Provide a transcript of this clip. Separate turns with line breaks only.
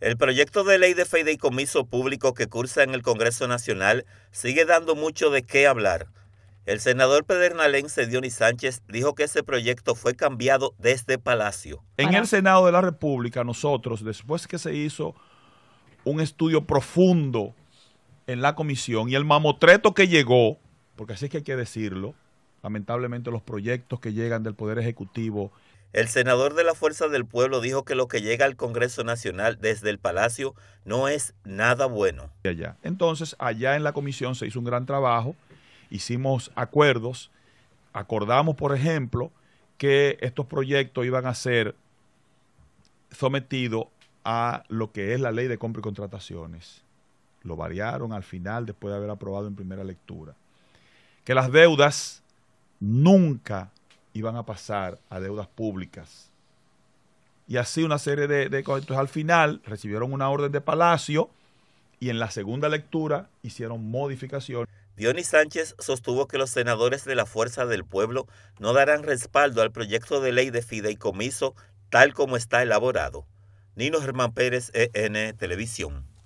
El proyecto de ley de fe de comiso público que cursa en el Congreso Nacional sigue dando mucho de qué hablar. El senador pedernalense, Dionis Sánchez dijo que ese proyecto fue cambiado desde Palacio. En el
Senado de la República, nosotros, después que se hizo un estudio profundo en la comisión y el mamotreto que llegó, porque así es que hay que decirlo, lamentablemente los proyectos que llegan del Poder Ejecutivo
el senador de la Fuerza del Pueblo dijo que lo que llega al Congreso Nacional desde el Palacio no es nada bueno.
Entonces, allá en la comisión se hizo un gran trabajo, hicimos acuerdos, acordamos, por ejemplo, que estos proyectos iban a ser sometidos a lo que es la ley de compra y contrataciones. Lo variaron al final después de haber aprobado en primera lectura. Que las deudas nunca iban a pasar a deudas públicas. Y así una serie de, de al final recibieron una orden de Palacio y en la segunda lectura hicieron modificaciones.
Dionis Sánchez sostuvo que los senadores de la Fuerza del Pueblo no darán respaldo al proyecto de ley de fideicomiso tal como está elaborado. Nino Germán Pérez, EN Televisión.